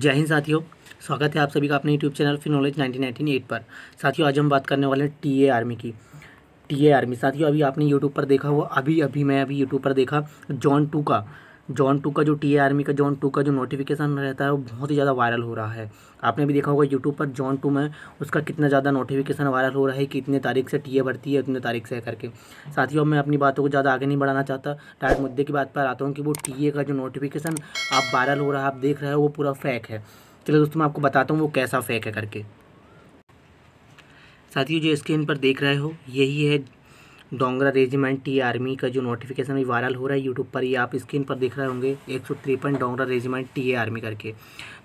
जय हिंद साथियों स्वागत है आप सभी का अपने यूट्यूब चैनल फिर नॉलेज नाइनटीन एट पर साथियों आज हम बात करने वाले हैं टी ए आर्मी की टी ए आर्मी साथियों अभी आपने यूट्यूब पर देखा हुआ अभी अभी मैं अभी यूट्यूब पर देखा जॉन टू का जॉन टू का जो टी आर्मी का जॉन टू का जो नोटिफिकेशन रहता है वो बहुत ही ज़्यादा वायरल हो रहा है आपने भी देखा होगा यूट्यूब पर जॉन टू में उसका कितना ज़्यादा नोटिफिकेशन वायरल हो रहा है कि इतने तारीख से टी भरती है इतने तारीख से करके साथियों मैं अपनी बातों को ज़्यादा आगे नहीं बढ़ाना चाहता डायरेक्ट मुद्दे की बात पर आता हूँ कि वो टी का जो नोटिफिकेशन आप वायरल हो रहा है आप देख रहे हो वो पूरा फेक है चलो दोस्तों मैं आपको बताता हूँ वो कैसा फेक है करके साथियों जो स्क्रीन पर देख रहे हो यही है डोंगरा रेजिमेंट टी आर्मी का जो नोटिफिकेशन अभी वायरल हो रहा है यूट्यूब पर ही आप स्क्रीन पर देख रहे होंगे एक सौ तिरपन डोंगरा रेजिमेंट टी आर्मी करके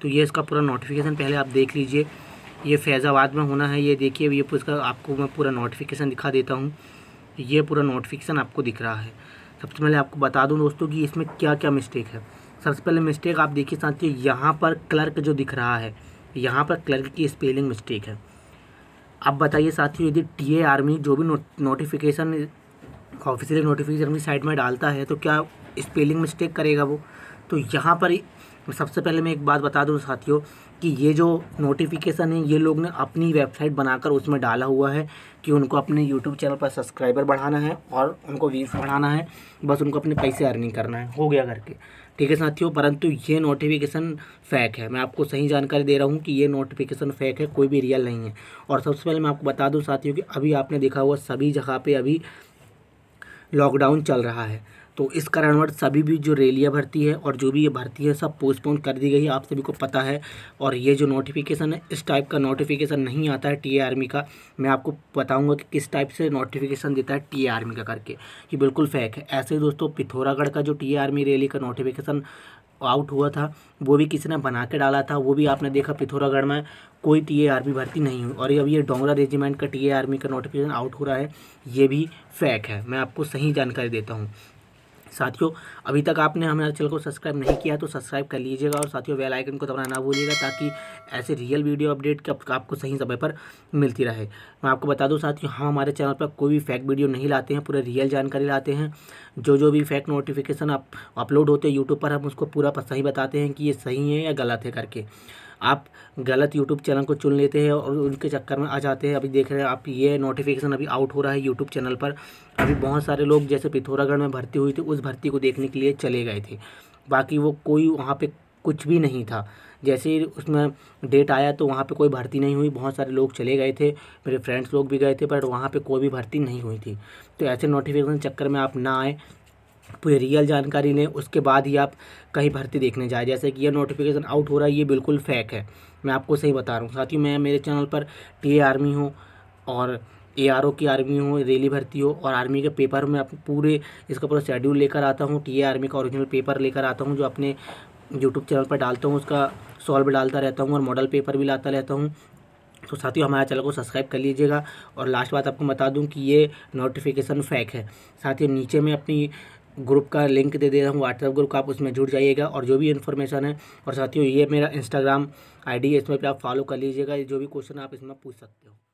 तो ये इसका पूरा नोटिफिकेशन पहले आप देख लीजिए ये फैज़ाबाद में होना है ये देखिए ये इसका आपको मैं पूरा नोटिफिकेशन दिखा देता हूँ ये पूरा नोटिफिकेशन आपको दिख रहा है सबसे पहले आपको बता दूँ दोस्तों कि इसमें क्या क्या मिस्टेक है सबसे पहले मिस्टेक आप देखिए ही यहाँ पर क्लर्क जो दिख रहा है यहाँ पर क्लर्क की स्पेलिंग मिस्टेक है अब बताइए साथियों यदि ए आर्मी जो भी नो, नोटिफिकेशन ऑफिशियल नोटिफिकेशन अपनी साइट में डालता है तो क्या स्पेलिंग मिस्टेक करेगा वो तो यहाँ पर सबसे पहले मैं एक बात बता दूँ साथियों कि ये जो नोटिफिकेशन है ये लोग ने अपनी वेबसाइट बनाकर उसमें डाला हुआ है कि उनको अपने यूट्यूब चैनल पर सब्सक्राइबर बढ़ाना है और उनको व्यूज़ बढ़ाना है बस उनको अपने पैसे अर्निंग करना है हो गया करके ठीक है साथियों परंतु ये नोटिफिकेशन फ़ैक है मैं आपको सही जानकारी दे रहा हूँ कि ये नोटिफिकेशन फ़ैक है कोई भी रियल नहीं है और सबसे पहले मैं आपको बता दूँ साथियों कि अभी आपने देखा हुआ सभी जगह पर अभी लॉकडाउन चल रहा है तो इस कारणवश सभी भी जो रैलियाँ भर्ती है और जो भी ये भर्ती है सब पोस्टपोन कर दी गई है आप सभी को पता है और ये जो नोटिफिकेशन है इस टाइप का नोटिफिकेशन नहीं आता है टी आर्मी का मैं आपको बताऊंगा कि किस टाइप से नोटिफिकेशन देता है टी आर्मी का करके ये बिल्कुल फेक है ऐसे दोस्तों पिथौरागढ़ का जो टी आर्मी रैली का नोटिफिकेशन आउट हुआ था वो भी किसी ने बना के डाला था वो भी आपने देखा पिथौरागढ़ में कोई टी आर्मी भर्ती नहीं हुई और ये अब ये डोंगरा रेजिमेंट का टी आर्मी का नोटिफिकेशन आउट हो रहा है ये भी फैक है मैं आपको सही जानकारी देता हूँ साथियों अभी तक आपने हमारे चैनल को सब्सक्राइब नहीं किया तो सब्सक्राइब कर लीजिएगा और साथियों बेल आइकन को दबाना ना भूलिएगा ताकि ऐसे रियल वीडियो अपडेट आपको सही समय पर मिलती रहे मैं आपको बता दूँ साथियों हम हमारे चैनल पर कोई भी फैक वीडियो नहीं लाते हैं पूरा रियल जानकारी लाते हैं जो जो भी फैक नोटिफिकेशन अपलोड होते हैं यूट्यूब पर हम उसको पूरा सही बताते हैं कि ये सही है या गलत है करके आप गलत यूट्यूब चैनल को चुन लेते हैं और उनके चक्कर में आ जाते हैं अभी देख रहे हैं आप ये नोटिफिकेशन अभी आउट हो रहा है यूट्यूब चैनल पर अभी बहुत सारे लोग जैसे पिथौरागढ़ में भर्ती हुई थी उस भर्ती को देखने के लिए चले गए थे बाकी वो कोई वहाँ पर कुछ भी नहीं था जैसे ही उसमें डेट आया तो वहाँ पे कोई भर्ती नहीं हुई बहुत सारे लोग चले गए थे मेरे फ्रेंड्स लोग भी गए थे पर वहाँ पे कोई भी भर्ती नहीं हुई थी तो ऐसे नोटिफिकेशन चक्कर में आप ना आए पूरी रियल जानकारी लें उसके बाद ही आप कहीं भर्ती देखने जाए जैसे कि यह नोटिफिकेशन आउट हो रहा है ये बिल्कुल फेक है मैं आपको सही बता रहा हूँ साथियों मैं मेरे चैनल पर टी आर्मी हूँ और ए आर ओ की आर्मी हो रेली भर्ती हो और आर्मी के पेपर में आप पूरे इसका पूरा शेड्यूल लेकर आता हूँ टी आर्मी का ओरिजिनल पेपर लेकर आता हूँ जो अपने यूट्यूब चैनल पर डालता हूँ उसका सॉल्व डालता रहता हूँ और मॉडल पेपर भी लाता रहता हूँ तो साथियों हमारे चैनल को सब्सक्राइब कर लीजिएगा और लास्ट बात आपको बता दूँ कि ये नोटिफिकेशन फैक है साथियों नीचे में अपनी ग्रुप का लिंक दे दे रहा हूँ व्हाट्सएप ग्रुप आप उसमें जुड़ जाइएगा और जो भी इन्फॉर्मेशन है और साथियों ये मेरा इंस्टाग्राम आईडी है इसमें भी आप फॉलो कर लीजिएगा जो भी क्वेश्चन आप इसमें पूछ सकते हो